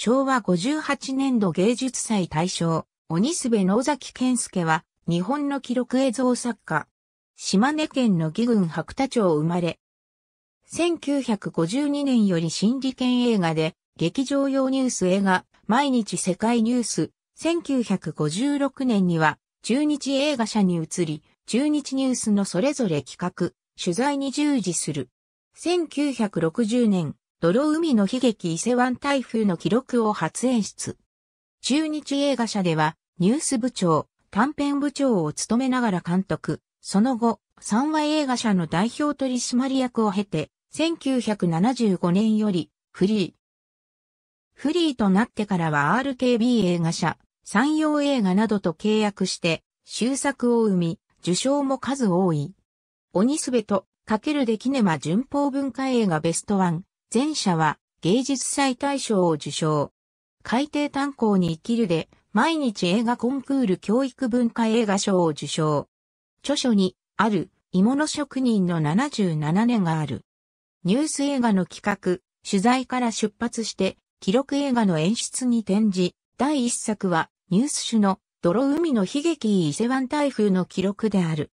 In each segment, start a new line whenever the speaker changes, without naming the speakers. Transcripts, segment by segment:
昭和58年度芸術祭大賞、鬼すべ野崎健介は、日本の記録映像作家。島根県の義郡白田町生まれ。1952年より新理研映画で、劇場用ニュース映画、毎日世界ニュース、1956年には、中日映画社に移り、中日ニュースのそれぞれ企画、取材に従事する。1960年、泥海の悲劇伊勢湾台風の記録を初演出。中日映画社では、ニュース部長、短編部長を務めながら監督、その後、三和映画社の代表取締役を経て、1975年より、フリー。フリーとなってからは RKB 映画社、山陽映画などと契約して、終作を生み、受賞も数多い。鬼すべと、かけるでキネマ順法文化映画ベストワン、前者は芸術祭大賞を受賞。海底炭鉱に生きるで、毎日映画コンクール教育文化映画賞を受賞。著書に、ある、鋳物職人の77年がある。ニュース映画の企画、取材から出発して、記録映画の演出に転じ、第一作は、ニュース種の、泥海の悲劇伊勢湾台風の記録である。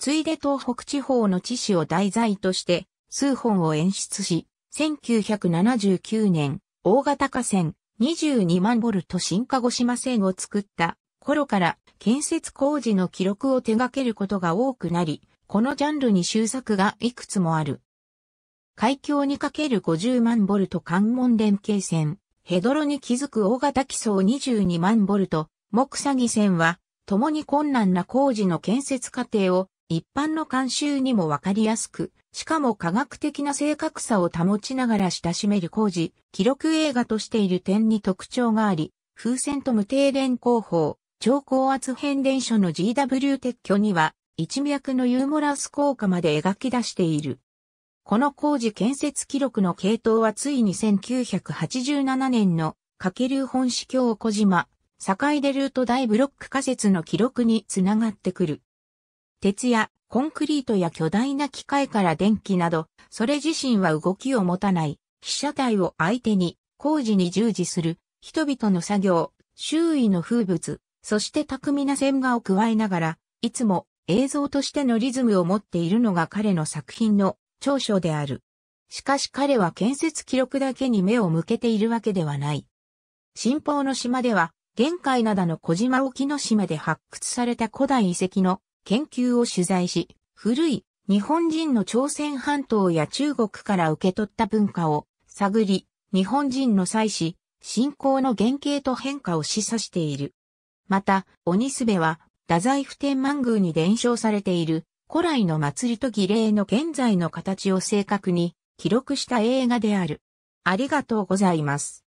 ついで東北地方の知史を題材として、数本を演出し、1979年、大型河川22万ボルト新鹿児島線を作った頃から建設工事の記録を手掛けることが多くなり、このジャンルに終作がいくつもある。海峡にかける50万ボルト関門連携線、ヘドロに気づく大型基礎22万ボルト、木詐欺線は、共に困難な工事の建設過程を一般の慣習にもわかりやすく、しかも科学的な正確さを保ちながら親しめる工事、記録映画としている点に特徴があり、風船と無停電工法、超高圧変電所の GW 撤去には、一脈のユーモラス効果まで描き出している。この工事建設記録の系統はついに1987年のかける本市京小島、境出ルート大ブロック仮説の記録につながってくる。鉄やコンクリートや巨大な機械から電気など、それ自身は動きを持たない、被写体を相手に工事に従事する、人々の作業、周囲の風物、そして巧みな線画を加えながら、いつも映像としてのリズムを持っているのが彼の作品の長所である。しかし彼は建設記録だけに目を向けているわけではない。新方の島では、玄海灘の小島沖の島で発掘された古代遺跡の研究を取材し、古い日本人の朝鮮半島や中国から受け取った文化を探り、日本人の祭祀、信仰の原型と変化を示唆している。また、鬼すべは、太宰府天満宮に伝承されている、古来の祭りと儀礼の現在の形を正確に記録した映画である。ありがとうございます。